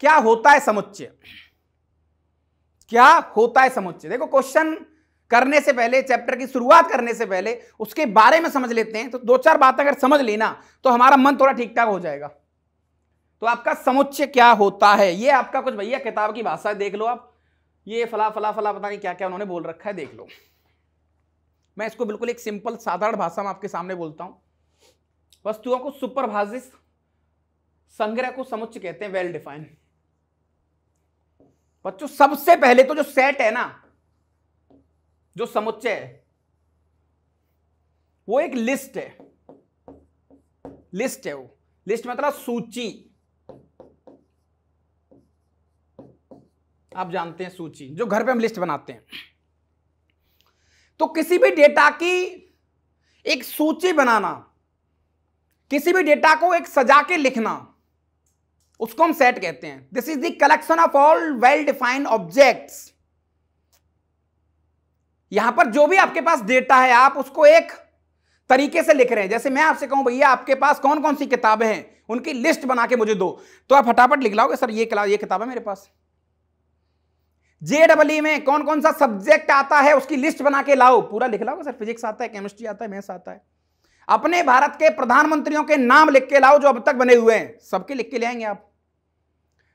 क्या होता है समुच्चय क्या होता है समुच्चय देखो क्वेश्चन करने से पहले चैप्टर की शुरुआत करने से पहले उसके बारे में समझ लेते हैं तो दो चार बातें अगर समझ लेना तो हमारा मन थोड़ा ठीक ठाक हो जाएगा तो आपका समुच्चय क्या होता है ये आपका कुछ भैया किताब की भाषा देख लो आप ये फला फला फला पता नहीं क्या क्या उन्होंने बोल रखा है देख लो मैं इसको बिल्कुल एक सिंपल साधारण भाषा में आपके सामने बोलता हूं वस्तुओं को सुपरभाजित संग्रह को समुच्चय कहते हैं वेल डिफाइंड बच्चों सबसे पहले तो जो सेट है ना जो समुच्चय है वो एक लिस्ट है लिस्ट है वो लिस्ट मतलब सूची आप जानते हैं सूची जो घर पे हम लिस्ट बनाते हैं तो किसी भी डेटा की एक सूची बनाना किसी भी डेटा को एक सजा के लिखना उसको हम सेट कहते हैं this is the collection of all well defined objects यहां पर जो भी आपके पास डेटा है आप उसको एक तरीके से लिख रहे हैं जैसे मैं आपसे कहूं भैया आपके पास कौन कौन सी किताबें हैं उनकी लिस्ट बना के मुझे दो तो आप फटाफट लिख लाओगे सर ये ये किताब है मेरे पास जे e में कौन कौन सा सब्जेक्ट आता है उसकी लिस्ट बना के लाओ पूरा लिख लाओगे सर फिजिक्स आता है केमिस्ट्री आता है मैथ्स आता है अपने भारत के प्रधानमंत्रियों के नाम लिख के लाओ जो अब तक बने हुए हैं सबके लिख के ले आएंगे आप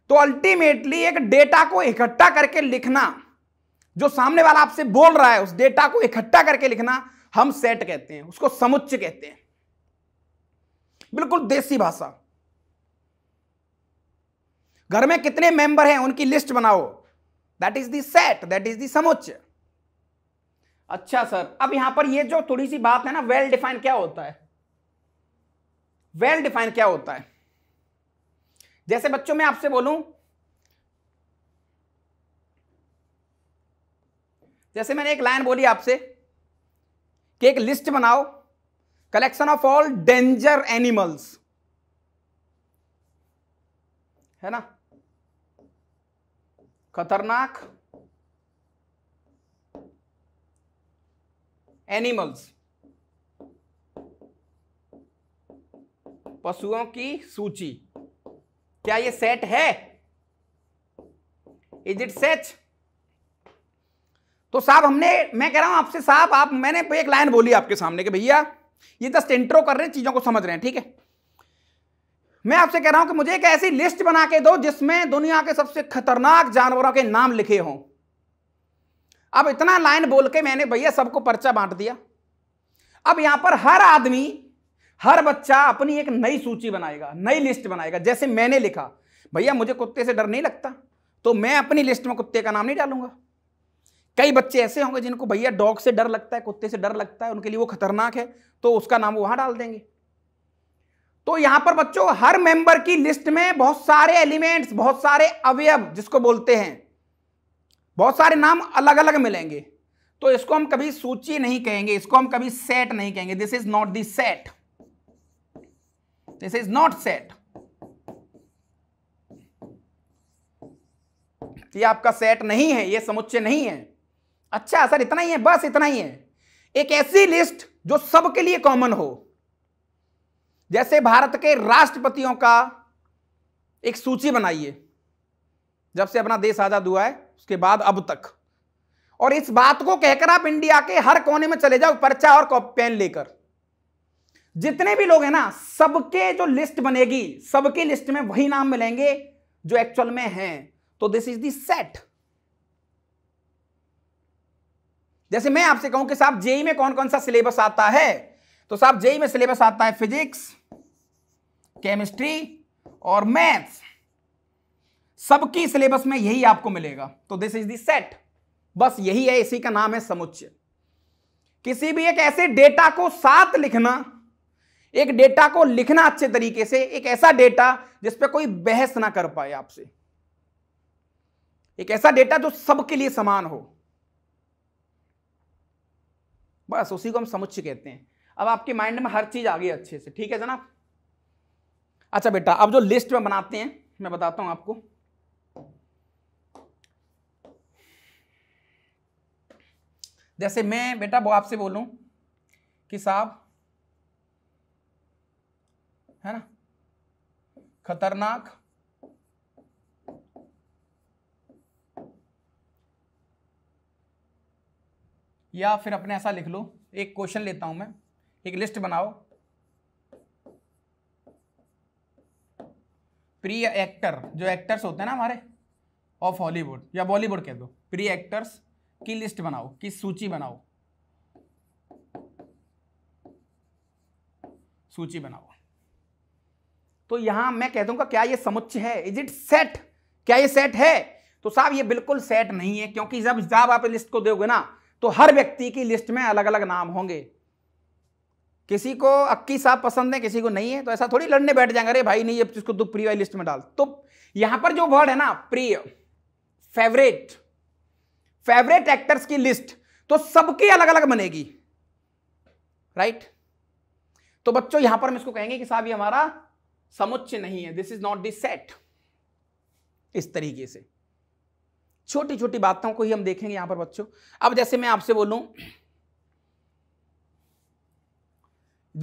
तो अल्टीमेटली एक डेटा को इकट्ठा करके लिखना जो सामने वाला आपसे बोल रहा है उस डेटा को इकट्ठा करके लिखना हम सेट कहते हैं उसको समुच्च कहते हैं बिल्कुल देसी भाषा घर में कितने मेंबर हैं उनकी लिस्ट बनाओ that is the set that is the समुच्च अच्छा सर अब यहां पर ये जो थोड़ी सी बात है ना वेल well डिफाइन क्या होता है वेल well डिफाइन क्या होता है जैसे बच्चों मैं आपसे बोलूं जैसे मैंने एक लाइन बोली आपसे कि एक लिस्ट बनाओ collection of all danger animals है ना खतरनाक एनिमल्स पशुओं की सूची क्या ये सेट है इज इट सेट तो साहब हमने मैं कह रहा हूं आपसे साहब आप मैंने एक लाइन बोली आपके सामने के भैया ये जस्ट इंट्रो कर रहे हैं चीजों को समझ रहे हैं ठीक है मैं आपसे कह रहा हूं कि मुझे एक ऐसी लिस्ट बना के दो जिसमें दुनिया के सबसे खतरनाक जानवरों के नाम लिखे हों अब इतना लाइन बोल के मैंने भैया सबको पर्चा बांट दिया अब यहां पर हर आदमी हर बच्चा अपनी एक नई सूची बनाएगा नई लिस्ट बनाएगा जैसे मैंने लिखा भैया मुझे कुत्ते से डर नहीं लगता तो मैं अपनी लिस्ट में कुत्ते का नाम नहीं डालूंगा कई बच्चे ऐसे होंगे जिनको भैया डॉग से डर लगता है कुत्ते से डर लगता है उनके लिए वो खतरनाक है तो उसका नाम वहां डाल देंगे तो यहां पर बच्चों हर मेंबर की लिस्ट में बहुत सारे एलिमेंट्स बहुत सारे अवयव जिसको बोलते हैं बहुत सारे नाम अलग अलग मिलेंगे तो इसको हम कभी सूची नहीं कहेंगे इसको हम कभी सेट नहीं कहेंगे this is not the set This is not set ये आपका सेट नहीं है ये समुच्चय नहीं है अच्छा सर इतना ही है बस इतना ही है एक ऐसी लिस्ट जो सबके लिए कॉमन हो जैसे भारत के राष्ट्रपतियों का एक सूची बनाइए जब से अपना देश आजाद हुआ है उसके बाद अब तक और इस बात को कहकर आप इंडिया के हर कोने में चले जाओ पर्चा और पेन लेकर जितने भी लोग हैं ना सबके जो लिस्ट बनेगी सबकी लिस्ट में वही नाम मिलेंगे जो एक्चुअल में हैं तो दिस इज दी सेट जैसे मैं आपसे कहूं कि साहब जेई में कौन कौन सा सिलेबस आता है तो साहब जेई में सिलेबस आता है फिजिक्स केमिस्ट्री और मैथ्स सबकी सिलेबस में यही आपको मिलेगा तो दिस इज दी सेट बस यही है इसी का नाम है समुच्चय किसी भी एक ऐसे डेटा को साथ लिखना एक डेटा को लिखना अच्छे तरीके से एक ऐसा डेटा जिस पर कोई बहस ना कर पाए आपसे एक ऐसा डेटा जो सबके लिए समान हो बस उसी को हम समुच्च कहते हैं अब आपके माइंड में हर चीज आ गई अच्छे से ठीक है जनाब अच्छा बेटा अब जो लिस्ट में बनाते हैं मैं बताता हूं आपको जैसे मैं बेटा वो आपसे बोलूं कि साहब है ना खतरनाक या फिर अपने ऐसा लिख लो एक क्वेश्चन लेता हूं मैं एक लिस्ट बनाओ प्रिय एक्टर जो एक्टर्स होते हैं ना हमारे ऑफ हॉलीवुड या बॉलीवुड कह दो प्रिय एक्टर्स की लिस्ट बनाओ की सूची बनाओ सूची बनाओ तो यहां मैं कह दूंगा क्या ये समुच्च है इज इट सेट क्या ये सेट है तो साहब ये बिल्कुल सेट नहीं है क्योंकि जब जब आप लिस्ट को दोगे ना तो हर व्यक्ति की लिस्ट में अलग अलग नाम होंगे किसी को अक्की साहब पसंद है किसी को नहीं है तो ऐसा थोड़ी लड़ने बैठ जाएंगे अरे भाई नहीं अब जिसको तू प्रिय वाली लिस्ट में डाल तो यहां पर जो वर्ड है ना प्रिय फेवरेट फेवरेट एक्टर्स की लिस्ट तो सबकी अलग अलग बनेगी राइट तो बच्चों यहां पर हम इसको कहेंगे कि साहब ये हमारा समुच्चय नहीं है this is not this set इस तरीके से छोटी छोटी बातों को ही हम देखेंगे यहां पर बच्चों अब जैसे मैं आपसे बोलू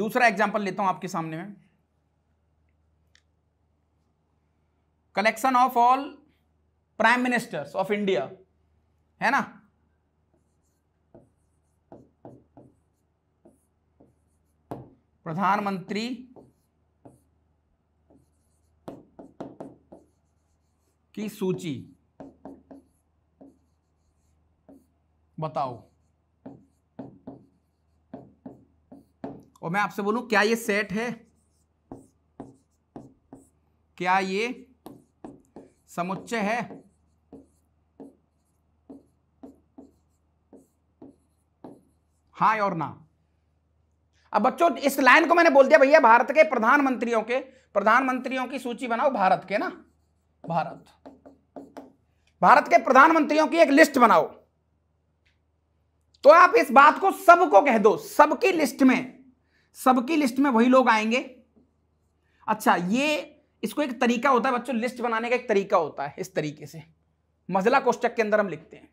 दूसरा एग्जाम्पल लेता हूं आपके सामने में collection of all prime ministers of India है ना प्रधानमंत्री की सूची बताओ और मैं आपसे बोलूं क्या ये सेट है क्या ये समुच्चय है हाँ और ना अब बच्चों इस लाइन को मैंने बोल दिया भैया भारत के प्रधानमंत्रियों के प्रधानमंत्रियों की सूची बनाओ भारत के ना भारत भारत के प्रधानमंत्रियों की एक लिस्ट बनाओ तो आप इस बात को सबको कह दो सबकी लिस्ट में सबकी लिस्ट में वही लोग आएंगे अच्छा ये इसको एक तरीका होता है बच्चों लिस्ट बनाने का एक तरीका होता है इस तरीके से मजला कोष्टक के अंदर हम लिखते हैं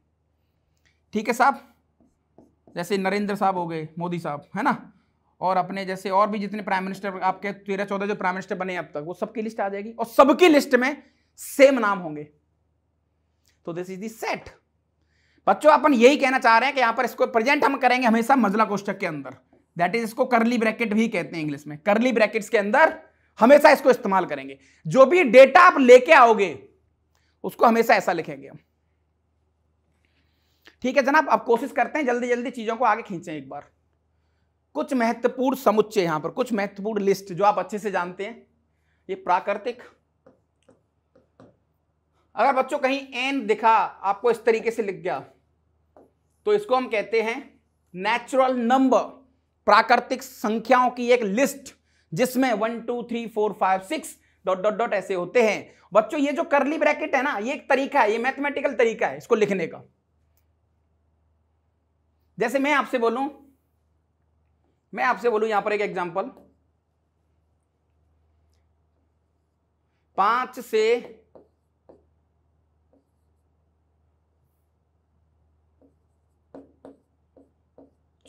ठीक है साहब जैसे नरेंद्र साहब हो गए मोदी साहब है ना और अपने जैसे और भी जितने प्राइम मिनिस्टर आपके तेरह चौदह जो प्राइम मिनिस्टर बने अब तक वो सबकी लिस्ट आ जाएगी और सबकी लिस्ट में सेम नाम होंगे तो दिस इज दी सेट बच्चों अपन यही कहना चाह रहे हैं कि यहां पर इसको प्रेजेंट हम करेंगे हमेशा मजला कोष्टक के अंदर दैट इज इसको करली ब्रैकेट भी कहते हैं इंग्लिश में करली ब्रैकेट के अंदर हमेशा इसको इस्तेमाल करेंगे जो भी डेटा आप लेके आओगे उसको हमेशा ऐसा लिखेंगे हम ठीक है जनाब आप कोशिश करते हैं जल्दी जल्दी चीजों को आगे खींचे एक बार कुछ महत्वपूर्ण समुच्चय यहां पर कुछ महत्वपूर्ण लिस्ट जो आप अच्छे से जानते हैं ये प्राकृतिक अगर बच्चों कहीं एन दिखा आपको इस तरीके से लिख गया तो इसको हम कहते हैं नेचुरल नंबर प्राकृतिक संख्याओं की एक लिस्ट जिसमें one two three four five six dot dot dot ऐसे होते हैं बच्चों ये जो करली ब्रैकेट है ना ये एक तरीका है ये मैथमेटिकल तरीका है इसको लिखने का जैसे मैं आपसे बोलू मैं आपसे बोलू यहां पर एक एग्जाम्पल पांच से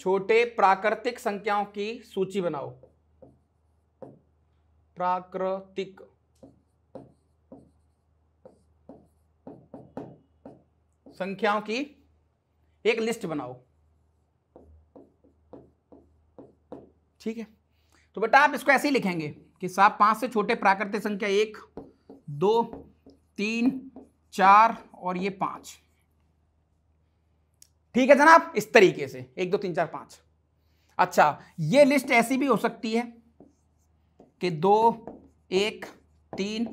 छोटे प्राकृतिक संख्याओं की सूची बनाओ प्राकृतिक संख्याओं की एक लिस्ट बनाओ ठीक है तो बेटा आप इसको ऐसे ही लिखेंगे कि साहब पांच से छोटे प्राकृतिक संख्या एक दो तीन चार और ये पांच ठीक है जनाब इस तरीके से एक दो तीन चार पांच अच्छा ये लिस्ट ऐसी भी हो सकती है कि दो एक तीन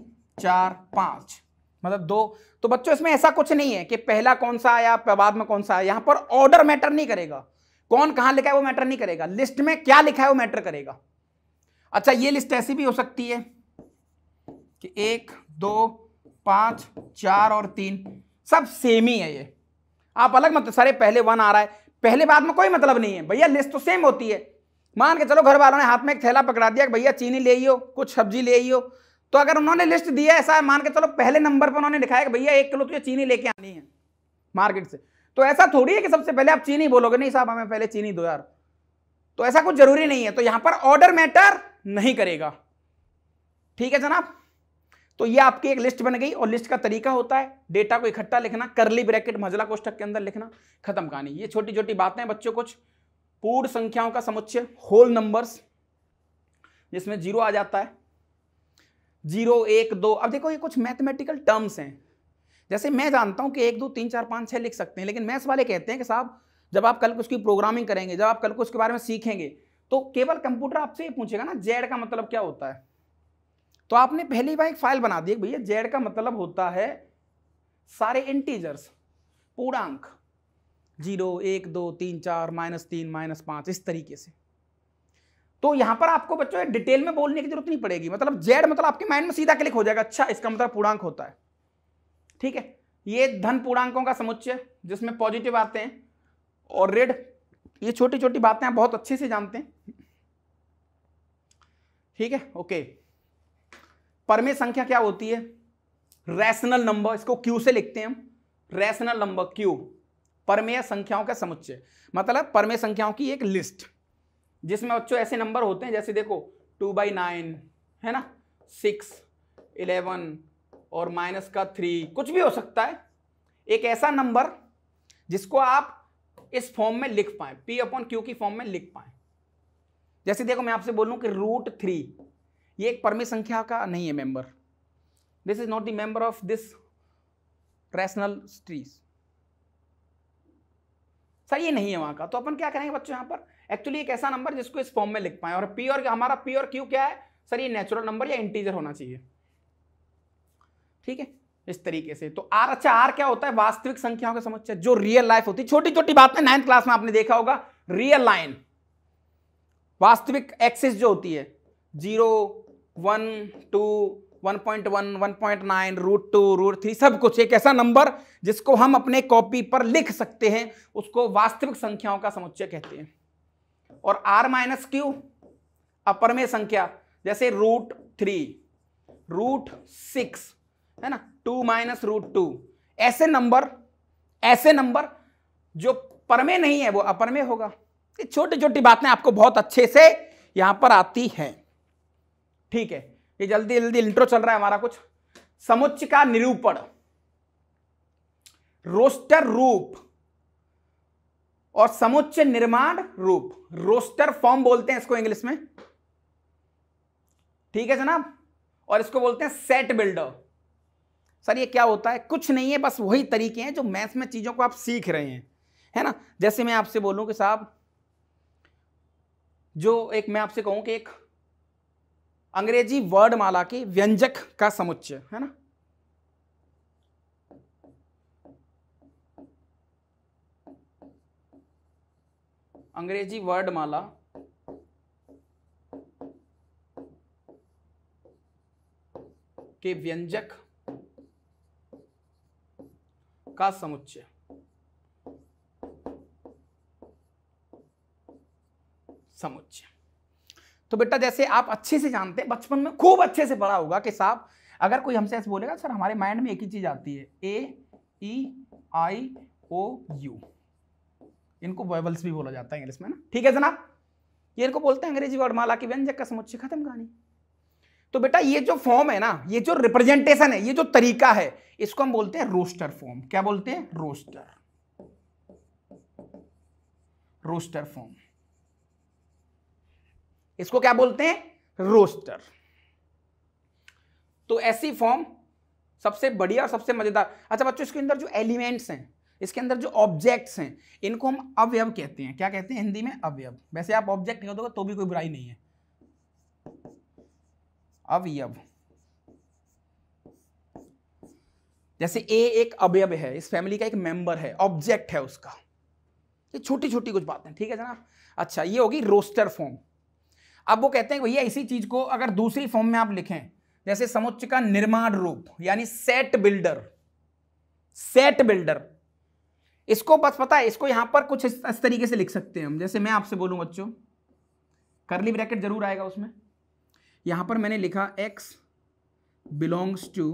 चार पांच मतलब दो तो बच्चों इसमें ऐसा कुछ नहीं है कि पहला कौन सा आया बाद में कौन सा आया यहां पर ऑर्डर मैटर नहीं करेगा कौन कहां लिखा है वो मैटर नहीं करेगा लिस्ट में क्या लिखा है वो मैटर करेगा अच्छा ये लिस्ट ऐसी भी हो सकती है कि एक दो पांच चार और तीन सब सेम ही है ये आप अलग मत सारे पहले वन आ रहा है पहले बाद में कोई मतलब नहीं है भैया लिस्ट तो सेम होती है मान के चलो घर वालों ने हाथ में एक थैला पकड़ा दिया भैया चीनी ले आइयो कुछ सब्जी ले आइयो तो अगर उन्होंने लिस्ट दिया ऐसा मान के चलो पहले नंबर पर उन्होंने दिखाया कि भैया एक किलो तुझे तो चीनी लेके आनी है मार्केट से तो ऐसा थोड़ी है कि सबसे पहले आप चीनी बोलोगे नहीं साहब हमें पहले चीनी दो यार तो ऐसा कुछ जरूरी नहीं है तो यहां पर ऑर्डर मैटर नहीं करेगा ठीक है जनाब तो ये आपकी एक लिस्ट बन गई और लिस्ट का तरीका होता है डेटा को इकट्ठा लिखना करली ब्रैकेट मजला कोष्टक के अंदर लिखना खत्म कहानी ये छोटी छोटी बातें बच्चों कुछ पूर्ण संख्याओं का समुच्चय होल नंबर्स जिसमें जीरो आ जाता है जीरो एक दो अब देखो ये कुछ मैथमेटिकल टर्म्स हैं जैसे मैं जानता हूं कि एक दो तीन चार पाँच छः लिख सकते हैं लेकिन मैथ्स वाले कहते हैं कि साहब जब आप कल को उसकी प्रोग्रामिंग करेंगे जब आप कल को उसके बारे में सीखेंगे तो केवल कंप्यूटर आपसे ही पूछेगा ना जेड का मतलब क्या होता है तो आपने पहली बार एक फाइल बना दी भैया जेड का मतलब होता है सारे इंटीजर्स पूर्णांक जीरो एक दो तीन चार माइनस तीन माइनस पांच इस तरीके से तो यहां पर आपको बच्चों डिटेल में बोलने की जरूरत नहीं पड़ेगी मतलब जेड मतलब आपके माइंड में सीधा क्लिक हो जाएगा अच्छा इसका मतलब पूर्णांक होता है ठीक है ये धन पूर्णांकों का समुच्चय जिसमें पॉजिटिव आते हैं और रेड ये छोटी छोटी बातें आप बहुत अच्छे से जानते हैं ठीक है ओके परमे संख्या क्या होती है रैशनल नंबर इसको क्यू से लिखते हैं हम रैशनल नंबर क्यू परमेय संख्याओं का समुच्चय मतलब परमेय संख्याओं की एक लिस्ट जिसमें बच्चों ऐसे नंबर होते हैं जैसे देखो टू बाई नाइन है ना सिक्स इलेवन और माइनस का थ्री कुछ भी हो सकता है एक ऐसा नंबर जिसको आप इस फॉर्म में लिख पाए पी अपॉन क्यू की फॉर्म में लिख पाए जैसे देखो मैं आपसे बोलूं कि रूट थ्री ये एक परमे संख्या का नहीं है member this is not the member of this rational series sir ये नहीं है वहां का तो अपन क्या करेंगे बच्चों यहां पर एक्चुअली एक ऐसा नंबर जिसको इस फॉर्म में लिख पाए और पी और हमारा पी और क्यू क्या है सर ये नेचुरल नंबर या इंटीजर होना चाहिए ठीक है इस तरीके से तो आर अच्छा आर क्या होता है वास्तविक संख्याओं का समस्या जो रियल लाइफ होती है छोटी छोटी बात है नाइन्थ क्लास में आपने देखा होगा रियल लाइन वास्तविक एक्सिस जो होती है zero one two one point one one point nine root two root three सब कुछ एक ऐसा नंबर जिसको हम अपने कॉपी पर लिख सकते हैं उसको वास्तविक संख्याओं का समुच्चय कहते हैं और आर माइनस क्यू अपर में संख्या जैसे रूट थ्री रूट सिक्स है ना टू माइनस रूट टू ऐसे नंबर ऐसे नंबर जो पर में नहीं है वो अपर में होगा ये छोटी छोटी बातें आपको बहुत अच्छे से यहां पर आती हैं ठीक है ये जल्दी जल्दी इंट्रो चल रहा है हमारा कुछ समुच्च का निरूपण रोस्टर रूप और समुच्च निर्माण रूप रोस्टर फॉर्म बोलते हैं इसको इंग्लिश में ठीक है जनाब और इसको बोलते हैं सेट बिल्डर सर ये क्या होता है कुछ नहीं है बस वही तरीके हैं जो मैथ्स में चीजों को आप सीख रहे हैं है ना जैसे मैं आपसे बोलूं कि साहब जो एक मैं आपसे कहूं कि एक अंग्रेजी वर्डमाला के व्यंजक का समुच्चय है ना अंग्रेजी वर्डमाला के व्यंजक का समुच्चय समुच्चय तो बेटा जैसे आप अच्छे से जानते हैं बचपन में खूब अच्छे से पढ़ा होगा कि साहब अगर कोई हमसे ऐसे बोलेगा सर हमारे माइंड में एक ही चीज़ आती है ए ई आई ओ यू इनको वेबल्स भी बोला जाता है इंग्लिश में ना ठीक है जनाब ये इनको बोलते हैं अंग्रेजी वर्ड माला की व्यंजक का समुच्चय खत्म कहानी तो बेटा ये जो फॉर्म है ना ये जो रिप्रेजेंटेशन है ये जो तरीका है इसको हम बोलते हैं रोस्टर फॉर्म क्या बोलते हैं रोस्टर रोस्टर फॉर्म इसको क्या बोलते हैं रोस्टर तो ऐसी फॉर्म सबसे बढ़िया और सबसे मजेदार अच्छा बच्चों इसके अंदर जो एलिमेंट्स हैं इसके अंदर जो ऑब्जेक्ट्स हैं इनको हम अवयव कहते हैं क्या कहते हैं हिंदी में अवयव वैसे आप ऑब्जेक्ट नहीं होते तो भी कोई बुराई नहीं है अवयव जैसे ए एक अवयव है इस फैमिली का एक मेंबर है ऑब्जेक्ट है उसका ये छोटी छोटी कुछ बातें ठीक है जनाब अच्छा ये होगी रोस्टर फॉर्म अब वो कहते हैं भैया इसी चीज को अगर दूसरी फॉर्म में आप लिखें जैसे समुच्च का निर्माण रूप यानी सेट बिल्डर सेट बिल्डर इसको बस पता है इसको यहां पर कुछ इस, इस तरीके से लिख सकते हैं हम जैसे मैं आपसे बोलूं बच्चों करली ब्रैकेट जरूर आएगा उसमें यहां पर मैंने लिखा एक्स बिलोंग्स टू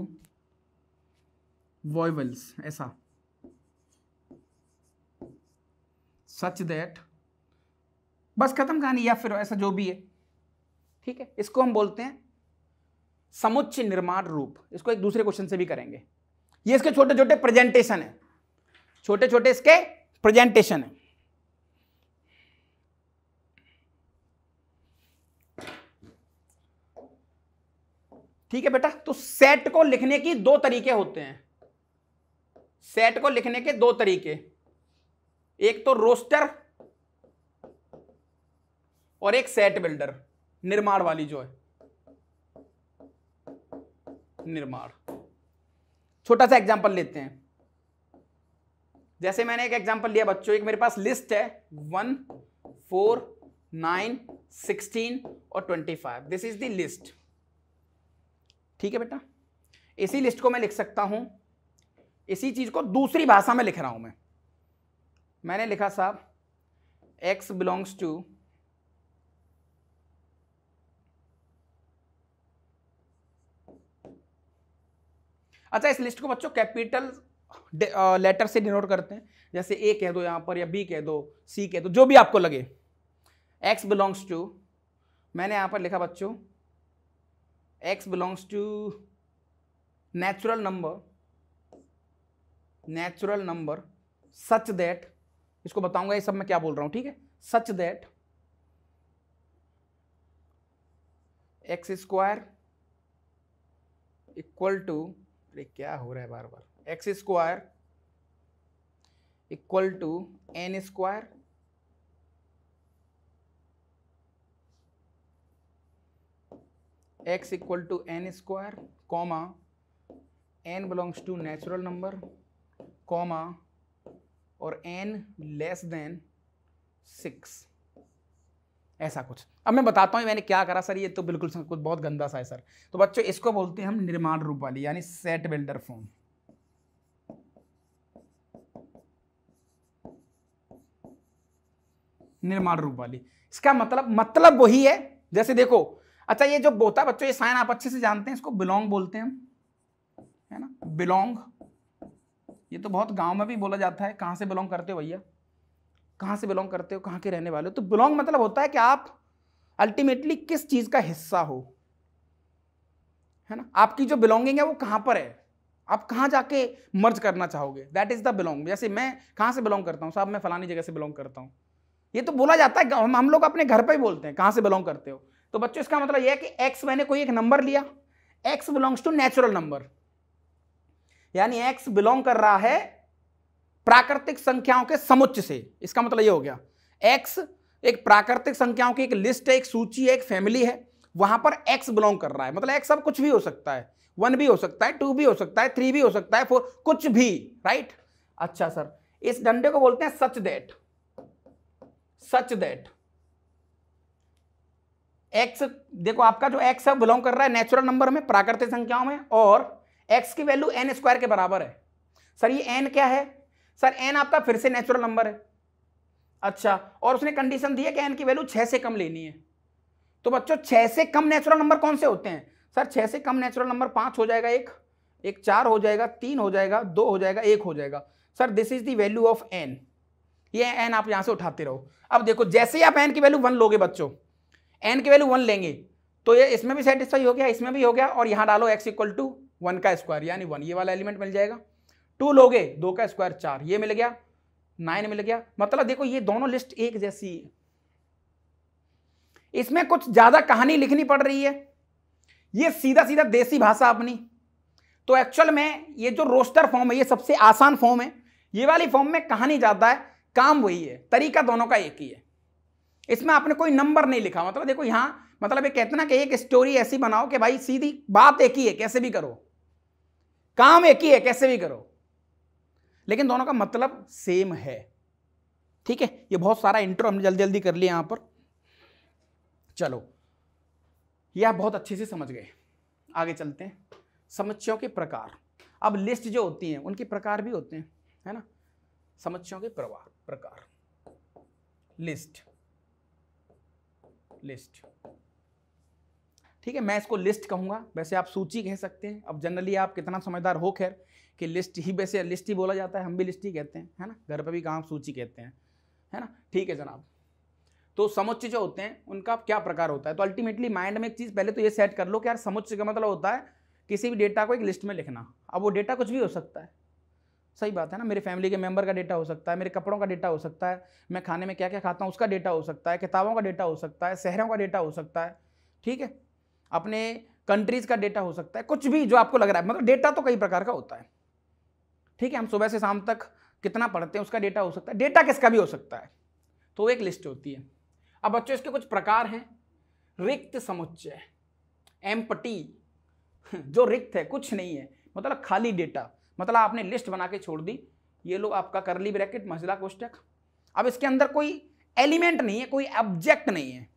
वॉयल्स ऐसा सच दैट बस खत्म कहानी या फिर ऐसा जो भी है ठीक है इसको हम बोलते हैं समुच्च निर्माण रूप इसको एक दूसरे क्वेश्चन से भी करेंगे ये इसके छोटे छोटे प्रेजेंटेशन है छोटे छोटे इसके प्रेजेंटेशन है ठीक है बेटा तो सेट को लिखने की दो तरीके होते हैं सेट को लिखने के दो तरीके एक तो रोस्टर और एक सेट बिल्डर निर्माण वाली जो है निर्माण छोटा सा एग्जाम्पल लेते हैं जैसे मैंने एक एग्जाम्पल लिया बच्चों एक मेरे पास लिस्ट है वन फोर नाइन सिक्सटीन और twenty five this is the list ठीक है बेटा इसी लिस्ट को मैं लिख सकता हूं इसी चीज को दूसरी भाषा में लिख रहा हूं मैं मैंने लिखा साहब एक्स बिलोंग्स टू अच्छा इस लिस्ट को बच्चों कैपिटल लेटर से डिनोट करते हैं जैसे ए कह दो यहाँ पर या बी कह दो सी कह दो जो भी आपको लगे एक्स बिलोंग्स टू मैंने यहाँ पर लिखा बच्चों x belongs to natural number natural number such that इसको बताऊंगा ये सब मैं क्या बोल रहा हूँ ठीक है such that x square equal to अरे क्या हो रहा है बार बार x square equal to n square x equal to n square comma n belongs to natural number comma और एन लेस देन सिक्स ऐसा कुछ अब मैं बताता हूँ मैंने क्या करा सर ये तो बिल्कुल कुछ बहुत गंदा सा है सर तो बच्चों इसको बोलते हैं हम निर्माण रूप वाली यानी सेट बिल्डर फोन निर्माण रूप वाली इसका मतलब मतलब वही है जैसे देखो अच्छा ये जो बोता बच्चों ये साइन आप अच्छे से जानते हैं इसको बिलोंग बोलते हैं हम है ना बिलोंग ये तो बहुत गांव में भी बोला जाता है कहां से बिलोंग करते हो भैया कहाँ से बिलोंग करते हो कहाँ के रहने वाले हो तो बिलोंग मतलब होता है कि आप अल्टीमेटली किस चीज़ का हिस्सा हो है ना आपकी जो बिलोंगिंग है वो कहाँ पर है आप कहाँ जाके मर्ज करना चाहोगे दैट इज़ द बिलोंग जैसे मैं कहाँ से बिलोंग करता हूँ साहब मैं फलानी जगह से बिलोंग करता हूँ ये तो बोला जाता है हम हम लोग अपने घर पर ही बोलते हैं कहाँ से बिलोंग करते हो तो बच्चों इसका मतलब यह है कि एक्स मैंने कोई एक नंबर लिया x belongs to natural number यानी एक्स बिलोंग कर रहा है प्राकृतिक संख्याओं के समुच्च से इसका मतलब ये हो गया एक्स एक प्राकृतिक संख्याओं की एक लिस्ट है एक सूची है एक फैमिली है वहां पर एक्स बिलोंग कर रहा है मतलब एक्स अब कुछ भी हो सकता है वन भी हो सकता है टू भी हो सकता है थ्री भी हो सकता है फोर कुछ भी राइट अच्छा सर इस डंडे को बोलते हैं such that such that x देखो आपका जो एक्स है बिलोंग कर रहा है नेचुरल नंबर में प्राकृतिक संख्याओं में और एक्स की वैल्यू एन स्क्वायर के बराबर है सर ये एन क्या है सर एन आपका फिर से नेचुरल नंबर है अच्छा और उसने कंडीशन दी है कि एन की वैल्यू छः से कम लेनी है तो बच्चों छः से कम नेचुरल नंबर कौन से होते हैं सर छः से कम नेचुरल नंबर पाँच हो जाएगा एक एक चार हो जाएगा तीन हो जाएगा दो हो जाएगा एक हो जाएगा sir this is the value of n ये एन आप यहाँ से उठाते रहो अब देखो जैसे ही आप एन की वैल्यू वन लोगे बच्चों एन की वैल्यू वन लेंगे तो ये इसमें भी सेटिस्फाई हो गया इसमें भी हो गया और यहाँ डालो एक्स इक्वल टू वन का स्क्वायर यानी वन ये वाला एलिमेंट मिल जाएगा टू लोगे दो का स्क्वायर चार ये मिल गया नाइन मिल गया मतलब देखो ये दोनों लिस्ट एक जैसी है इसमें कुछ ज्यादा कहानी लिखनी पड़ रही है ये सीधा सीधा देसी भाषा अपनी तो एक्चुअल में ये जो रोस्टर फॉर्म है ये सबसे आसान फॉर्म है ये वाली फॉर्म में कहानी ज्यादा है काम वही है तरीका दोनों का एक ही है इसमें आपने कोई नंबर नहीं लिखा मतलब देखो यहां मतलब ये कहते ना कि एक स्टोरी ऐसी बनाओ कि भाई सीधी बात एक ही है कैसे भी करो काम एक ही है कैसे भी करो लेकिन दोनों का मतलब सेम है ठीक है ये बहुत सारा इंट्रो हमने जल्दी जल्दी कर लिया यहाँ पर चलो ये आप बहुत अच्छे से समझ गए आगे चलते हैं समस्याओं के प्रकार अब लिस्ट जो होती हैं उनके प्रकार भी होते हैं है ना समस्याओं के प्रवाह प्रकार लिस्ट लिस्ट ठीक है मैं इसको लिस्ट कहूंगा वैसे आप सूची कह सकते हैं अब जनरली आप कितना समझदार हो खैर कि लिस्ट ही वैसे लिस्ट ही बोला जाता है हम भी लिस्ट ही कहते हैं है ना घर पर भी काम सूची कहते हैं है ना ठीक है जनाब तो समुच्चय जो होते हैं उनका क्या प्रकार होता है तो अल्टीमेटली माइंड में एक चीज़ पहले तो ये सेट कर लो कि यार समुच्चय का मतलब होता है किसी भी डेटा को एक लिस्ट में लिखना अब वो डेटा कुछ भी हो सकता है सही बात है ना मेरे फैमिली के मेंबर का डेटा हो सकता है मेरे कपड़ों का डेटा हो सकता है मैं खाने में क्या क्या खाता हूँ उसका डेटा हो सकता है किताबों का डेटा हो सकता है शहरों का डेटा हो सकता है ठीक है अपने कंट्रीज़ का डेटा हो सकता है कुछ भी जो आपको लग रहा है मतलब डेटा तो कई प्रकार का होता है ठीक है हम सुबह से शाम तक कितना पढ़ते हैं उसका डेटा हो सकता है डेटा किसका भी हो सकता है तो एक लिस्ट होती है अब बच्चों इसके कुछ प्रकार हैं रिक्त समुच्चय एम्पटी जो रिक्त है कुछ नहीं है मतलब खाली डेटा मतलब आपने लिस्ट बना के छोड़ दी ये लोग आपका करली ब्रैकेट मजला कोष्टक अब इसके अंदर कोई एलिमेंट नहीं है कोई ऑब्जेक्ट नहीं है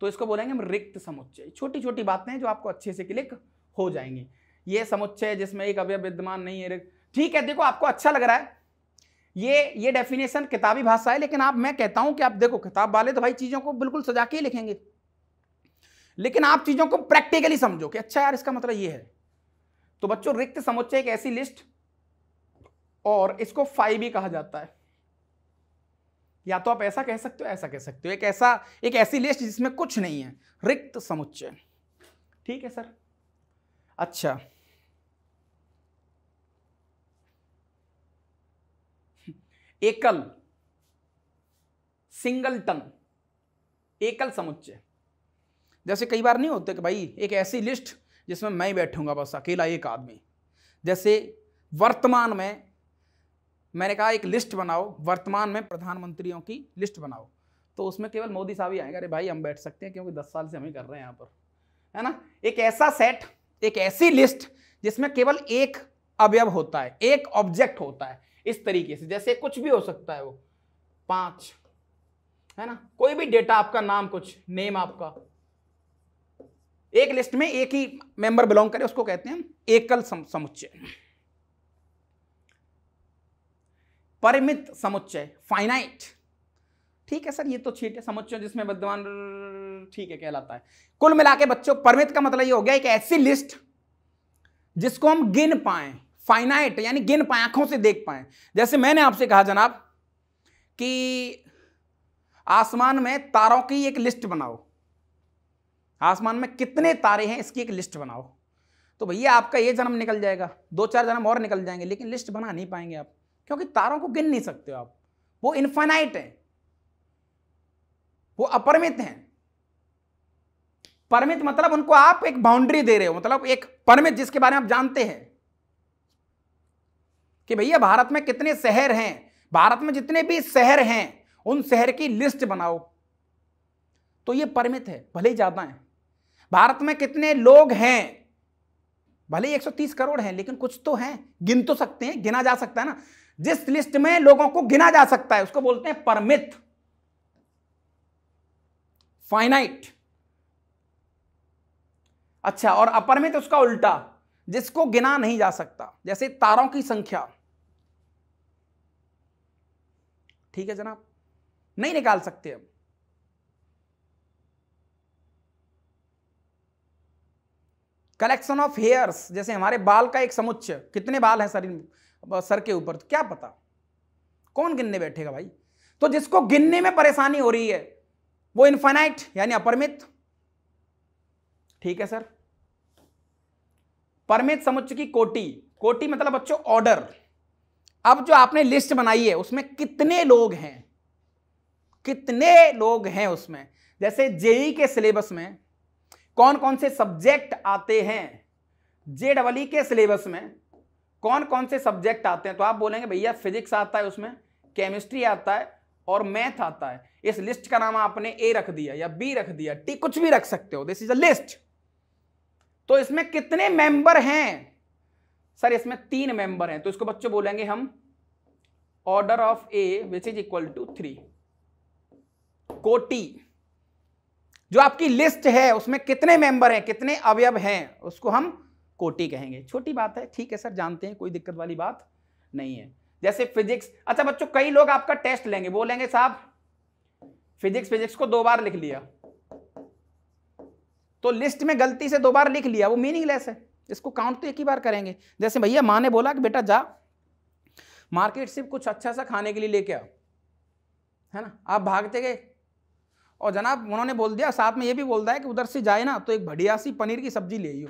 तो इसको बोलेंगे हम रिक्त समुच्चय छोटी छोटी बातें हैं जो आपको अच्छे से क्लिक हो जाएंगी ये समुच्चय जिसमें एक अवय विद्यमान नहीं है ठीक है देखो आपको अच्छा लग रहा है ये ये डेफिनेशन किताबी भाषा है लेकिन आप मैं कहता हूं कि आप देखो किताब वाले तो भाई चीज़ों को बिल्कुल सजा के ही लिखेंगे लेकिन आप चीज़ों को प्रैक्टिकली समझो कि अच्छा यार इसका मतलब ये है तो बच्चों रिक्त समुच्चय एक ऐसी लिस्ट और इसको फाइव ही कहा जाता है या तो आप ऐसा कह सकते हो ऐसा कह सकते हो एक ऐसा एक ऐसी लिस्ट जिसमें कुछ नहीं है रिक्त समुच्चय ठीक है सर अच्छा एकल सिंगल टन एकल समुच्चय जैसे कई बार नहीं होते कि भाई एक ऐसी लिस्ट जिसमें मैं बैठूंगा बस अकेला एक आदमी जैसे वर्तमान में मैंने कहा एक लिस्ट बनाओ वर्तमान में प्रधानमंत्रियों की लिस्ट बनाओ तो उसमें केवल मोदी साहब ही आएंगे अरे भाई हम बैठ सकते हैं क्योंकि दस साल से हम ही कर रहे हैं यहाँ पर है ना एक ऐसा सेट एक ऐसी लिस्ट जिसमें केवल एक अवयव होता है एक ऑब्जेक्ट होता है इस तरीके से जैसे कुछ भी हो सकता है वो पांच है ना कोई भी डेटा आपका नाम कुछ नेम आपका एक लिस्ट में एक ही मेंबर बिलोंग करे उसको कहते हैं एकल समुच्चय परिमित समुच्चय फाइनाइट ठीक है सर ये तो छीट है समुच्चय जिसमें विद्वान ठीक है कहलाता है कुल मिला के बच्चों परमित का मतलब ये हो गया एक ऐसी लिस्ट जिसको हम गिन पाए फाइनाइट यानी गिन पाए आंखों से देख पाए जैसे मैंने आपसे कहा जनाब कि आसमान में तारों की एक लिस्ट बनाओ आसमान में कितने तारे हैं इसकी एक लिस्ट बनाओ तो भैया आपका ये जन्म निकल जाएगा दो चार जन्म और निकल जाएंगे लेकिन लिस्ट बना नहीं पाएंगे आप क्योंकि तारों को गिन नहीं सकते हो आप वो इन्फाइनाइट है वो अपरमित हैं परमित मतलब उनको आप एक बाउंड्री दे रहे हो मतलब एक परमित जिसके बारे में आप जानते हैं कि भैया भारत में कितने शहर हैं भारत में जितने भी शहर हैं उन शहर की लिस्ट बनाओ तो ये परमित है भले ही ज़्यादा है भारत में कितने लोग हैं भले 130 करोड़ हैं लेकिन कुछ तो हैं गिन तो सकते हैं गिना जा सकता है ना जिस लिस्ट में लोगों को गिना जा सकता है उसको बोलते हैं परमित फाइनाइट अच्छा और अपरमित उसका उल्टा जिसको गिना नहीं जा सकता जैसे तारों की संख्या ठीक है जनाब नहीं निकाल सकते हम कलेक्शन ऑफ हेयर्स जैसे हमारे बाल का एक समुच्चय कितने बाल हैं सर सर के ऊपर तो क्या पता कौन गिनने बैठेगा भाई तो जिसको गिनने में परेशानी हो रही है वो इनफाइनाइट यानी अपरमित ठीक है सर परमित समुच्चय की कोटि कोटि मतलब बच्चों ऑर्डर अब जो आपने लिस्ट बनाई है उसमें कितने लोग हैं कितने लोग हैं उसमें जैसे जेई के सिलेबस में कौन कौन से सब्जेक्ट आते हैं जे डबल ई के सिलेबस में कौन कौन से सब्जेक्ट आते हैं तो आप बोलेंगे भैया फिजिक्स आता है उसमें केमिस्ट्री आता है और मैथ आता है इस लिस्ट का नाम आपने ए रख दिया या बी रख दिया टी कुछ भी रख सकते हो दिस इज अ लिस्ट तो इसमें कितने मेंबर हैं सर इसमें तीन मेंबर हैं तो इसको बच्चों बोलेंगे हम order of A which is equal to three कोटी जो आपकी लिस्ट है उसमें कितने मेंबर हैं कितने अवयव हैं उसको हम कोटी कहेंगे छोटी बात है ठीक है सर जानते हैं कोई दिक्कत वाली बात नहीं है जैसे फिजिक्स अच्छा बच्चों कई लोग आपका टेस्ट लेंगे बोलेंगे साहब फिजिक्स फिजिक्स को दो बार लिख लिया तो लिस्ट में गलती से दो बार लिख लिया वो मीनिंगलेस है इसको काउंट तो एक ही बार करेंगे जैसे भैया माँ ने बोला कि बेटा जा मार्केट से कुछ अच्छा सा खाने के लिए लेके आओ है ना आप भागते गए और जनाब उन्होंने बोल दिया साथ में ये भी बोल दिया है कि उधर से जाए ना तो एक बढ़िया सी पनीर की सब्जी ले आइयो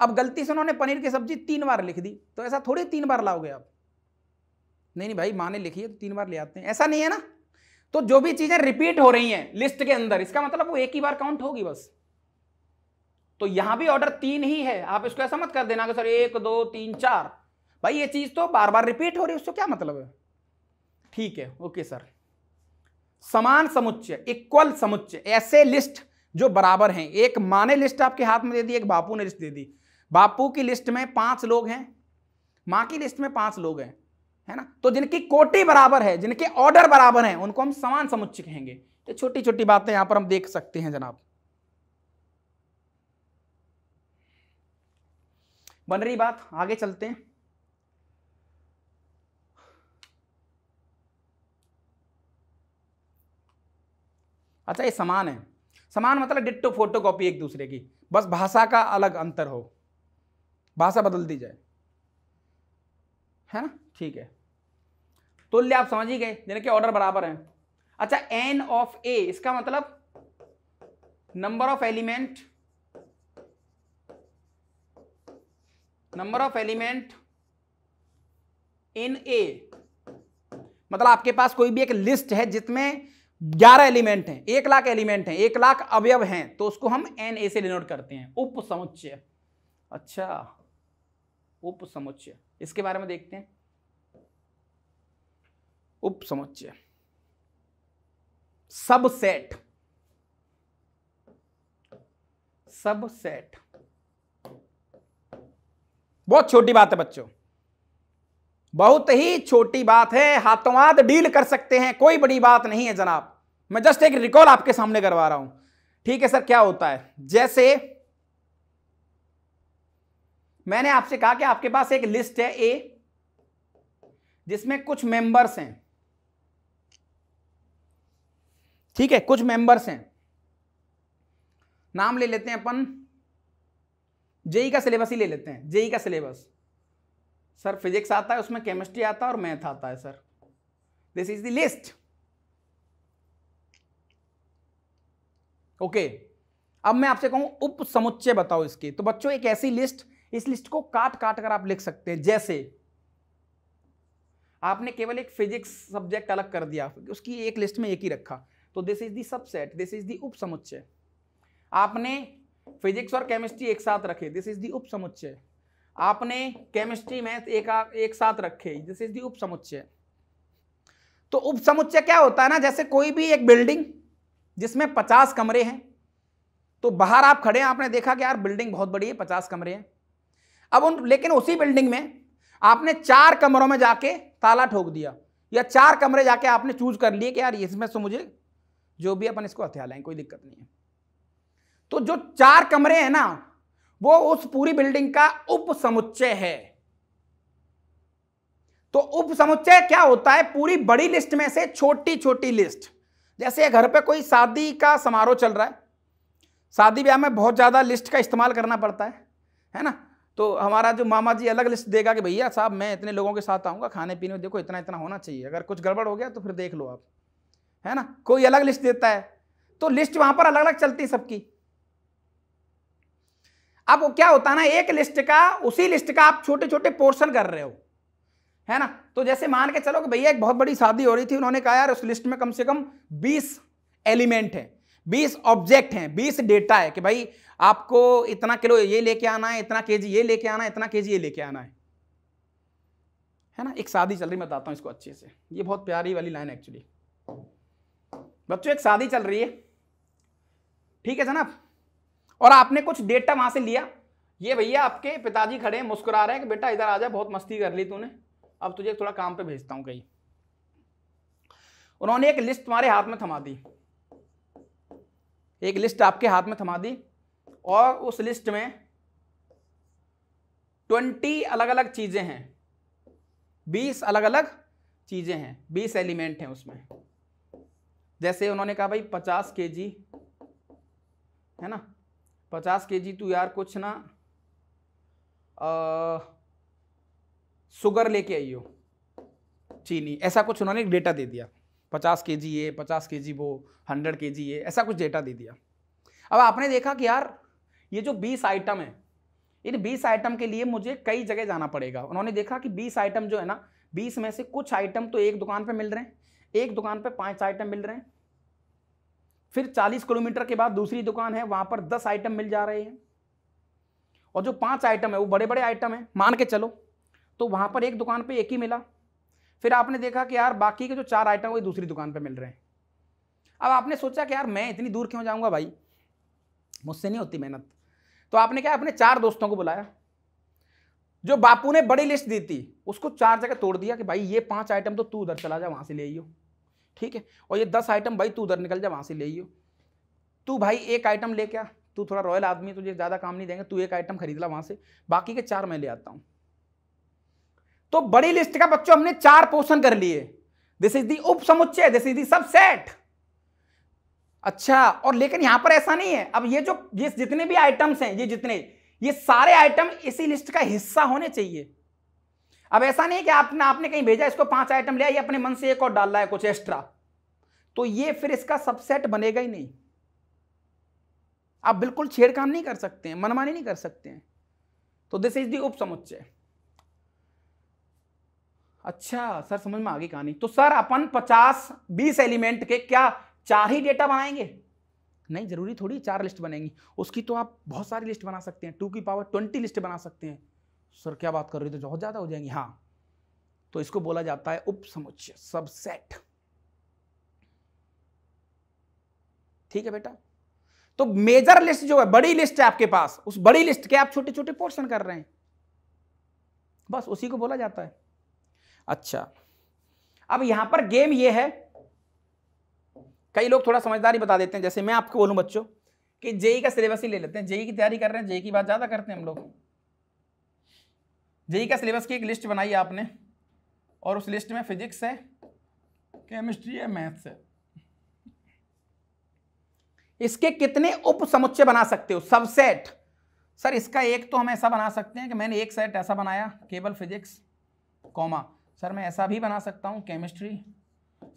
अब गलती से उन्होंने पनीर की सब्जी तीन बार लिख दी तो ऐसा थोड़ी तीन बार लाओगे आप नहीं नहीं भाई माँ ने लिखी है तो तीन बार ले आते हैं ऐसा नहीं है ना तो जो भी चीज़ें रिपीट हो रही हैं लिस्ट के अंदर इसका मतलब वो एक ही बार काउंट होगी बस तो यहां भी ऑर्डर तीन ही है आप इसको ऐसा मत कर देना कि सर एक दो तीन चार भाई ये चीज तो बार बार रिपीट हो रही है उसको क्या मतलब है ठीक है ओके सर समान समुच्चय इक्वल समुच्चय ऐसे लिस्ट जो बराबर हैं एक माने लिस्ट आपके हाथ में दे दी एक बापू ने लिस्ट दे दी बापू की लिस्ट में पांच लोग हैं मां की लिस्ट में पांच लोग हैं है ना तो जिनकी कोटी बराबर है जिनके ऑर्डर बराबर हैं उनको हम समान समुच्चय कहेंगे तो छोटी छोटी बातें यहां पर हम देख सकते हैं जनाब बन रही बात आगे चलते हैं अच्छा ये समान है समान मतलब डिट्टो फोटो कॉपी एक दूसरे की बस भाषा का अलग अंतर हो भाषा बदल दी जाए है ना ठीक है तुल्य आप समझ ही गए जिनके ऑर्डर बराबर हैं अच्छा एन ऑफ ए इसका मतलब number of element number of element in A मतलब आपके पास कोई भी एक लिस्ट है जिसमें ग्यारह एलिमेंट हैं एक लाख एलिमेंट हैं एक लाख अवयव हैं तो उसको हम एन ए से डिनोट करते हैं उप समुच्चय अच्छा उप समुच्चय इसके बारे में देखते हैं उप समुच्चय सबसेट सबसेट बहुत छोटी बात है बच्चों बहुत ही छोटी बात है हाथों हाथ डील कर सकते हैं कोई बड़ी बात नहीं है जनाब मैं जस्ट एक रिकॉल आपके सामने करवा रहा हूं ठीक है सर क्या होता है जैसे मैंने आपसे कहा कि आपके पास एक लिस्ट है ए जिसमें कुछ मेंबर्स हैं ठीक है कुछ मेंबर्स हैं नाम ले लेते हैं अपन जेई का सिलेबस ही ले लेते हैं जेई का सिलेबस सर फिजिक्स आता है उसमें केमिस्ट्री आता है और मैथ आता है sir this is the list okay अब मैं आपसे कहूं उप समुच्चय बताओ इसके तो बच्चों एक ऐसी लिस्ट इस लिस्ट को काट काट कर आप लिख सकते हैं जैसे आपने केवल एक फिजिक्स सब्जेक्ट अलग कर दिया उसकी एक लिस्ट में एक ही रखा तो this is the subset this is the उप समुच्चय आपने फिजिक्स और केमिस्ट्री एक साथ रखे दिस इज दी उप समुच्चय आपने केमिस्ट्री मैथ एक, एक साथ रखे दिस इज दी उप समुच्चय तो उप समुच्चय क्या होता है ना जैसे कोई भी एक बिल्डिंग जिसमें पचास कमरे हैं तो बाहर आप खड़े हैं आपने देखा कि यार बिल्डिंग बहुत बड़ी है पचास कमरे हैं अब उन लेकिन उसी बिल्डिंग में आपने चार कमरों में जाके ताला ठोक दिया या चार कमरे जाके आपने चूज कर लिए कि यार इसमें से मुझे जो भी अपन इसको हथियार लाएंगे कोई दिक्कत नहीं है तो जो चार कमरे हैं ना वो उस पूरी बिल्डिंग का उप समुच्चय है तो उप समुच्चय क्या होता है पूरी बड़ी लिस्ट में से छोटी छोटी लिस्ट जैसे घर पे कोई शादी का समारोह चल रहा है शादी ब्याह में बहुत ज़्यादा लिस्ट का इस्तेमाल करना पड़ता है है ना तो हमारा जो मामा जी अलग लिस्ट देगा कि भैया साहब मैं इतने लोगों के साथ आऊँगा खाने पीने में देखो इतना इतना होना चाहिए अगर कुछ गड़बड़ हो गया तो फिर देख लो आप है ना कोई अलग लिस्ट देता है तो लिस्ट वहाँ पर अलग अलग चलती है सबकी अब क्या होता है ना एक लिस्ट का उसी लिस्ट का आप छोटे छोटे पोर्शन कर रहे हो है ना तो जैसे मान के चलो कि भैया एक बहुत बड़ी शादी हो रही थी उन्होंने कहा यार उस लिस्ट में कम से कम 20 एलिमेंट है 20 ऑब्जेक्ट हैं 20 डेटा है कि भाई आपको इतना किलो ये लेके आना है इतना के ये लेके आना है इतना के ये लेके आना है है ना एक शादी चल रही मैं बताता हूँ इसको अच्छे से ये बहुत प्यारी वाली लाइन एक्चुअली बच्चों एक शादी चल रही है ठीक है जनाब और आपने कुछ डेटा वहां से लिया ये भैया आपके पिताजी खड़े हैं मुस्कुरा रहे हैं कि बेटा इधर आ जाए बहुत मस्ती कर ली तूने अब तुझे थोड़ा काम पे भेजता हूं कहीं उन्होंने एक लिस्ट तुम्हारे हाथ में थमा दी एक लिस्ट आपके हाथ में थमा दी और उस लिस्ट में ट्वेंटी अलग अलग चीज़ें हैं बीस अलग अलग चीज़ें हैं बीस एलिमेंट हैं उसमें जैसे उन्होंने कहा भाई पचास के जी है ना पचास के जी तू यार कुछ ना शुगर लेके आई हो चीनी ऐसा कुछ उन्होंने एक डेटा दे दिया पचास के जी ये पचास के जी वो हंड्रेड के जी ये ऐसा कुछ डेटा दे दिया अब आपने देखा कि यार ये जो बीस आइटम है इन बीस आइटम के लिए मुझे कई जगह जाना पड़ेगा उन्होंने देखा कि बीस आइटम जो है ना बीस में से कुछ आइटम तो एक दुकान पर मिल रहे हैं एक दुकान पर पाँच आइटम मिल रहे हैं फिर 40 किलोमीटर के बाद दूसरी दुकान है वहां पर 10 आइटम मिल जा रहे हैं और जो पांच आइटम है वो बड़े बड़े आइटम है मान के चलो तो वहां पर एक दुकान पे एक ही मिला फिर आपने देखा कि यार बाकी के जो चार आइटम वही दूसरी दुकान पे मिल रहे हैं अब आपने सोचा कि यार मैं इतनी दूर क्यों जाऊंगा भाई मुझसे नहीं होती मेहनत तो आपने क्या अपने चार दोस्तों को बुलाया जो बापू ने बड़ी लिस्ट दी थी उसको चार जगह तोड़ दिया कि भाई ये पांच आइटम तो तू उधर चला जा वहां से ले आइयो ठीक है और ये दस आइटम भाई तू उधर निकल जा वहाँ से ले ही तू भाई एक आइटम ले क्या तू थोड़ा रॉयल आदमी तुझे ज़्यादा काम नहीं देंगे तू एक आइटम खरीद ला वहाँ से बाकी के चार मैं ले आता हूँ तो बड़ी लिस्ट का बच्चों हमने चार पोर्शन कर लिए दिस इज दी उप समुच्चय दिस इज दी सबसेट अच्छा और लेकिन यहां पर ऐसा नहीं है अब ये जो ये जितने भी आइटम्स हैं ये जितने ये सारे आइटम इसी लिस्ट का हिस्सा होने चाहिए अब ऐसा नहीं कि आपने आपने कहीं भेजा इसको पांच आइटम लिया ये अपने मन से एक और डाल रहा है कुछ एक्स्ट्रा तो ये फिर इसका सबसेट बनेगा ही नहीं आप बिल्कुल छेड़खान नहीं कर सकते हैं मनमानी नहीं कर सकते हैं तो दिस इज दी उप समुच्चय अच्छा सर समझ में आ गई कहानी तो सर अपन पचास बीस एलिमेंट के क्या चार ही डेटा बनाएंगे नहीं जरूरी थोड़ी चार लिस्ट बनेंगी उसकी तो आप बहुत सारी लिस्ट बना सकते हैं टू की पावर ट्वेंटी लिस्ट बना सकते हैं सर क्या बात कर रही तो बहुत ज़्यादा हो जाएंगी हाँ तो इसको बोला जाता है उप समुच्चय सबसेट ठीक है बेटा तो मेजर लिस्ट जो है बड़ी लिस्ट है आपके पास उस बड़ी लिस्ट के आप छोटे छोटे पोर्शन कर रहे हैं बस उसी को बोला जाता है अच्छा अब यहां पर गेम ये है कई लोग थोड़ा समझदारी बता देते हैं जैसे मैं आपको बोलूं बच्चों कि जेई का सिलेबस ही ले लेते हैं जेई की तैयारी कर रहे हैं जेई की बात ज्यादा करते हैं हम लोग जेई का सिलेबस की एक लिस्ट बनाई आपने और उस लिस्ट में फिजिक्स है केमिस्ट्री है मैथ्स है इसके कितने उप समुच्चय बना सकते हो सबसेट सर इसका एक तो हम ऐसा बना सकते हैं कि मैंने एक सेट ऐसा बनाया केवल फिजिक्स कॉमा सर मैं ऐसा भी बना सकता हूँ केमिस्ट्री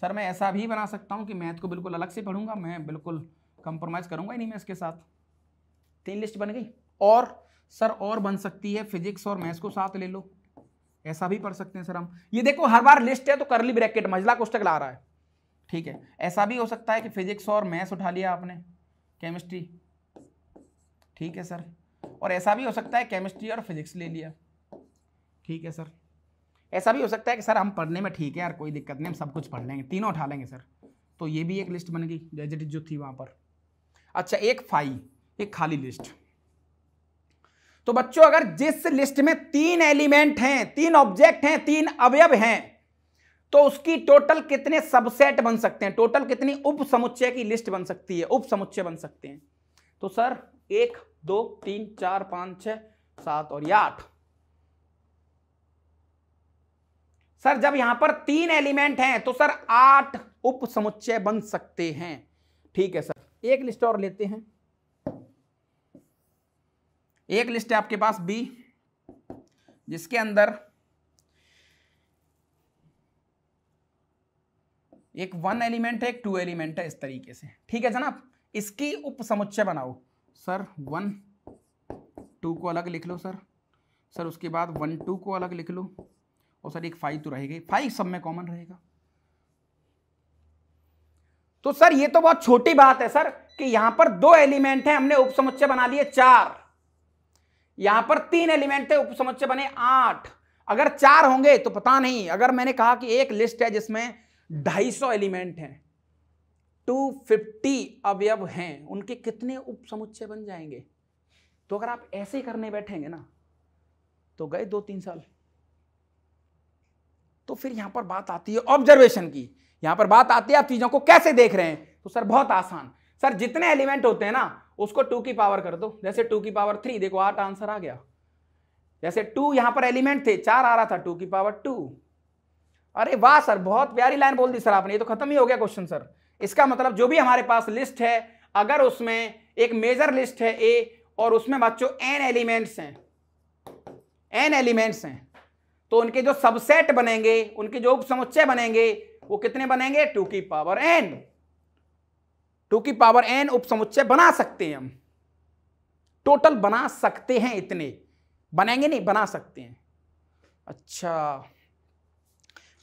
सर मैं ऐसा भी बना सकता हूँ कि मैथ को बिल्कुल अलग से पढ़ूंगा मैं बिल्कुल कंप्रोमाइज़ करूँगा ही नहीं मैं इसके साथ तीन लिस्ट बन गई और सर और बन सकती है फिजिक्स और मैथ्स को साथ ले लो ऐसा भी पढ़ सकते हैं सर हम ये देखो हर बार लिस्ट है तो करली ब्रैकेट मजला कोष्टक ला रहा है ठीक है ऐसा भी हो सकता है कि फिजिक्स और मैथ्स उठा लिया आपने केमिस्ट्री ठीक है सर और ऐसा भी हो सकता है केमिस्ट्री और फिजिक्स ले लिया ठीक है सर ऐसा भी हो सकता है कि सर हम पढ़ने में ठीक है यार कोई दिक्कत नहीं हम सब कुछ पढ़ लेंगे तीनों उठा लेंगे सर तो ये भी एक लिस्ट बन गई डेजर्ट जो थी वहाँ पर अच्छा एक फाइव एक खाली लिस्ट तो बच्चों अगर जिस लिस्ट में तीन एलिमेंट हैं तीन ऑब्जेक्ट हैं तीन अवयव हैं तो उसकी टोटल कितने सबसेट बन सकते हैं टोटल कितनी उप समुच्चय की लिस्ट बन सकती है उप समुच्चय बन सकते हैं तो सर एक दो तीन चार पांच छ सात और या आठ सर जब यहां पर तीन एलिमेंट हैं तो सर आठ उप समुच्चय बन सकते हैं ठीक है सर एक लिस्ट और लेते हैं एक लिस्ट है आपके पास बी जिसके अंदर एक वन एलिमेंट है एक टू एलिमेंट है इस तरीके से ठीक है जनाब इसकी उपसमुच्चय बनाओ सर वन टू को अलग लिख लो सर सर उसके बाद वन टू को अलग लिख लो और सर एक फाइव तो रहेगा फाइव सब में कॉमन रहेगा तो सर ये तो बहुत छोटी बात है सर कि यहां पर दो एलिमेंट हैं हमने उपसमुच्चय बना लिए चार यहां पर तीन एलिमेंट थे उपसमुच्चय बने आठ अगर चार होंगे तो पता नहीं अगर मैंने कहा कि एक लिस्ट है जिसमें ढाई सौ एलिमेंट हैं फिफ्टी अवयव हैं उनके कितने उपसमुच्चय बन जाएंगे तो अगर आप ऐसे करने बैठेंगे ना तो गए दो तीन साल तो फिर यहां पर बात आती है ऑब्जर्वेशन की यहां पर बात आती है आप चीजों को कैसे देख रहे हैं तो सर बहुत आसान सर जितने एलिमेंट होते हैं ना उसको टू की पावर कर दो जैसे टू की पावर थ्री देखो आठ आंसर आ गया जैसे टू यहां पर एलिमेंट थे चार आ रहा था टू की पावर टू अरे वाह सर बहुत प्यारी लाइन बोल दी सर आपने ये तो खत्म ही हो गया क्वेश्चन सर इसका मतलब जो भी हमारे पास लिस्ट है अगर उसमें एक मेजर लिस्ट है ए और उसमें बच्चों एन एलिमेंट्स हैं एन एलिमेंट्स हैं तो उनके जो सबसेट बनेंगे उनके जो उपसमुच्चय बनेंगे वो कितने बनेंगे टू की पावर एन टू की पावर एन उपसमुच्चय बना सकते हैं हम टोटल बना सकते हैं इतने बनाएंगे नहीं बना सकते हैं अच्छा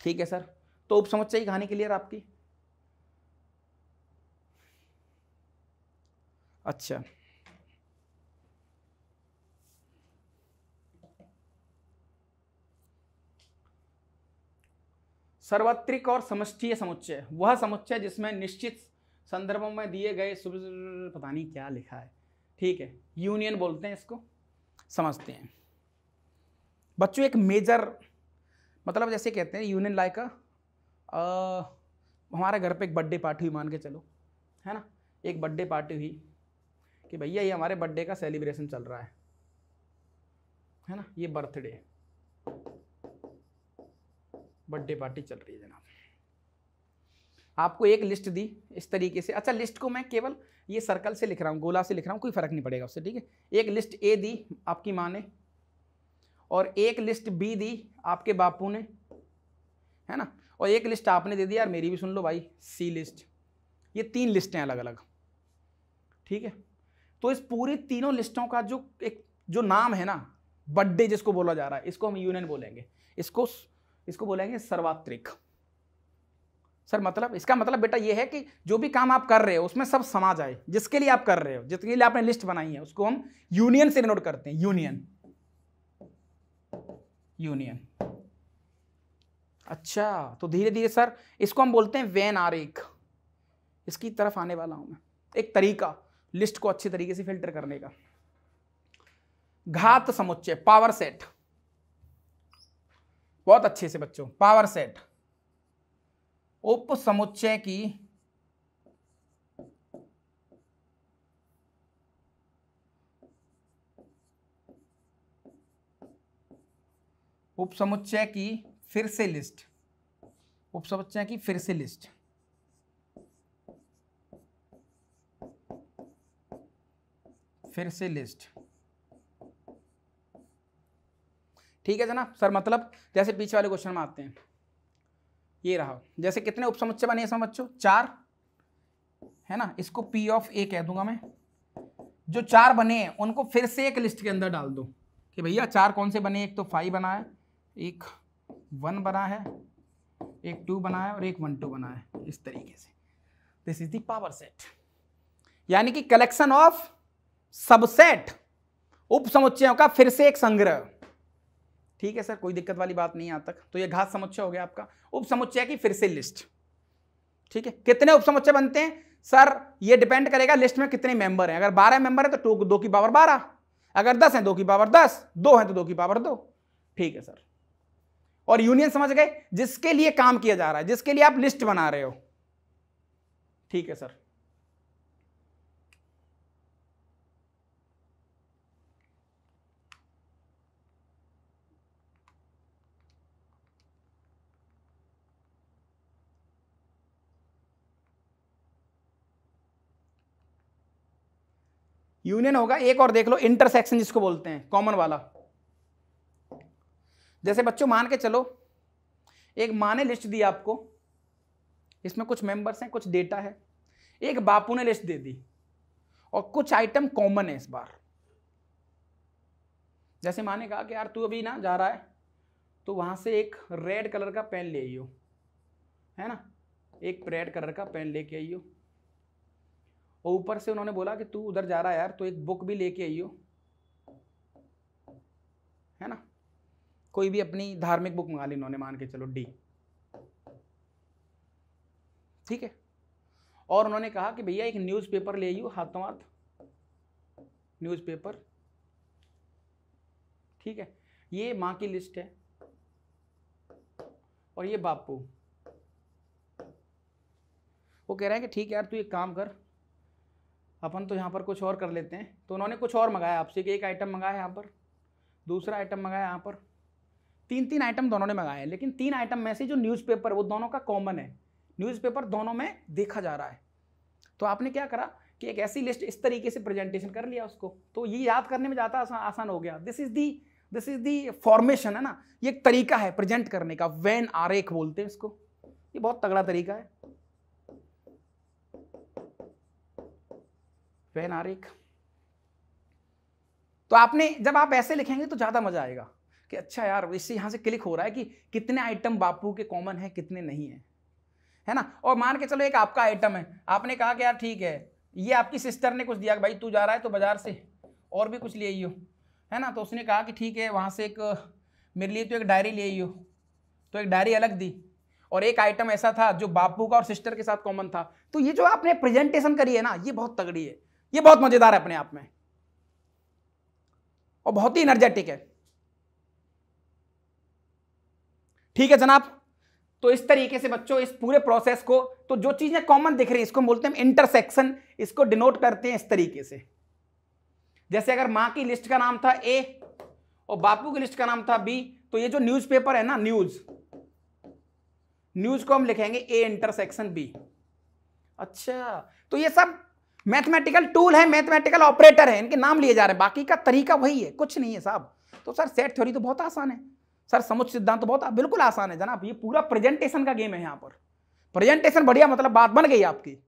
ठीक है सर तो उपसमुच्चय की कहानी क्लियर आपकी अच्छा सर्वत्रिक और समष्टीय समुच्चय वह समुच्चय जिसमें निश्चित संदर्भों में दिए गए पता नहीं क्या लिखा है ठीक है यूनियन बोलते हैं इसको समझते हैं बच्चों एक मेजर मतलब जैसे कहते हैं यूनियन लाइक हमारे घर पे एक बर्थडे पार्टी हुई मान के चलो है ना एक बर्थडे पार्टी हुई कि भैया ये हमारे बर्थडे का सेलिब्रेशन चल रहा है है ना ये बर्थडे बर्थडे पार्टी चल रही है जनाब आपको एक लिस्ट दी इस तरीके से अच्छा लिस्ट को मैं केवल ये सर्कल से लिख रहा हूँ गोला से लिख रहा हूँ कोई फ़र्क नहीं पड़ेगा उससे ठीक है एक लिस्ट ए दी आपकी माँ ने और एक लिस्ट बी दी आपके बापू ने है ना और एक लिस्ट आपने दे दी यार मेरी भी सुन लो भाई सी लिस्ट ये तीन लिस्टें अलग अलग ठीक है तो इस पूरी तीनों लिस्टों का जो एक जो नाम है ना बर्थडे जिसको बोला जा रहा है इसको हम यूनियन बोलेंगे इसको इसको बोलेंगे सर्वात्रिक सर मतलब इसका मतलब बेटा ये है कि जो भी काम आप कर रहे हो उसमें सब समा जाए जिसके लिए आप कर रहे हो जिसके लिए आपने लिस्ट बनाई है उसको हम यूनियन से नोट करते हैं यूनियन यूनियन अच्छा तो धीरे धीरे सर इसको हम बोलते हैं वैन एक इसकी तरफ आने वाला हूं मैं एक तरीका लिस्ट को अच्छे तरीके से फिल्टर करने का घात समुच्चय पावर सेट बहुत अच्छे से बच्चों पावर सेट उप समुच्चय की उप समुच्चय की फिर से लिस्ट उप समुच्चय की फिर से लिस्ट फिर से लिस्ट ठीक है जनाब सर मतलब जैसे पीछे वाले क्वेश्चन में आते हैं ये रहा जैसे कितने उप समस्या बने बच्चों चार है ना इसको पी ऑफ ए कह दूंगा मैं जो चार बने हैं उनको फिर से एक लिस्ट के अंदर डाल दो कि भैया चार कौन से बने एक तो फाइव बना है एक वन बना है एक टू बना है और एक वन टू बना है इस तरीके से this is the power power set यानी कि कलेक्शन ऑफ सबसेट उप समुच्चयों का फिर से एक संग्रह ठीक है सर कोई दिक्कत वाली बात नहीं आज तक तो ये घात समुच्चय हो गया आपका उप समुच्चय की फिर से लिस्ट ठीक है कितने उप समुच्चय बनते हैं सर ये डिपेंड करेगा लिस्ट में कितने मेंबर हैं अगर बारह मेंबर हैं तो दो की पावर बारह अगर दस हैं दो की पावर दस दो हैं तो दो की पावर दो ठीक है सर और यूनियन समझ गए जिसके लिए काम किया जा रहा है जिसके लिए आप लिस्ट बना रहे हो ठीक है सर यूनियन होगा एक और देख लो इंटरसेक्शन जिसको बोलते हैं कॉमन वाला जैसे बच्चों मान के चलो एक माने लिस्ट दी आपको इसमें कुछ मेंबर्स हैं कुछ डेटा है एक बापू ने लिस्ट दे दी और कुछ आइटम कॉमन है इस बार जैसे माने कहा कि यार तू अभी ना जा रहा है तो वहां से एक रेड कलर का पेन ले आइयो है ना एक रेड कलर का पेन लेके आइयो और ऊपर से उन्होंने बोला कि तू उधर जा रहा है यार तो एक बुक भी लेके आई हो है ना कोई भी अपनी धार्मिक बुक मंगा ली इन्होंने मान के चलो डी ठीक है और उन्होंने कहा कि भैया एक न्यूज़पेपर ले हो हाथों हाथ न्यूज़पेपर ठीक है ये माँ की लिस्ट है और ये बापू वो कह रहे हैं कि ठीक है यार तू एक काम कर अपन तो यहाँ पर कुछ और कर लेते हैं तो उन्होंने कुछ और मंगाया आपसे कि एक आइटम मंगाया यहाँ पर दूसरा आइटम मंगाया यहाँ पर तीन तीन आइटम दोनों ने मंगाए लेकिन तीन आइटम में से जो न्यूज़पेपर वो दोनों का कॉमन है न्यूज़पेपर दोनों में देखा जा रहा है तो आपने क्या करा कि एक ऐसी लिस्ट इस तरीके से प्रेजेंटेशन कर लिया उसको तो ये याद करने में ज़्यादा आसान आसान हो गया this is the this is the formation है ना ये एक तरीका है प्रेजेंट करने का वैन आरेख बोलते हैं इसको ये बहुत तगड़ा तरीका है पेन आरेख तो आपने जब आप ऐसे लिखेंगे तो ज़्यादा मजा आएगा कि अच्छा यार इससे यहाँ से क्लिक हो रहा है कि कितने आइटम बापू के कॉमन है कितने नहीं हैं है ना और मान के चलो एक आपका आइटम है आपने कहा कि यार ठीक है ये आपकी सिस्टर ने कुछ दिया भाई तू जा रहा है तो बाज़ार से और भी कुछ ले आइयो है ना तो उसने कहा कि ठीक है वहाँ से एक मेरे लिए तो एक डायरी ले आइयो तो एक डायरी अलग दी और एक आइटम ऐसा था जो बापू का और सिस्टर के साथ कॉमन था तो ये जो आपने प्रेजेंटेशन करी है ना ये बहुत तगड़ी है ये बहुत मज़ेदार है अपने आप में और बहुत ही एनर्जेटिक है ठीक है जनाब तो इस तरीके से बच्चों इस पूरे प्रोसेस को तो जो चीज़ें कॉमन दिख रही है इसको बोलते हैं इंटरसेक्शन इसको डिनोट करते हैं इस तरीके से जैसे अगर मां की लिस्ट का नाम था ए और बापू की लिस्ट का नाम था बी तो ये जो पेपर है ना न्यूज़ न्यूज़ को हम लिखेंगे ए इंटरसेक्शन बी अच्छा तो ये सब मैथमेटिकल टूल है मैथमेटिकल ऑपरेटर है इनके नाम लिए जा रहे हैं बाकी का तरीका वही है कुछ नहीं है साहब तो सर सेट थ्योरी तो बहुत आसान है सर समुच सिद्धांत तो बहुत बिल्कुल आसान है जनाब ये पूरा प्रेजेंटेशन का गेम है यहाँ पर प्रेजेंटेशन बढ़िया मतलब बात बन गई आपकी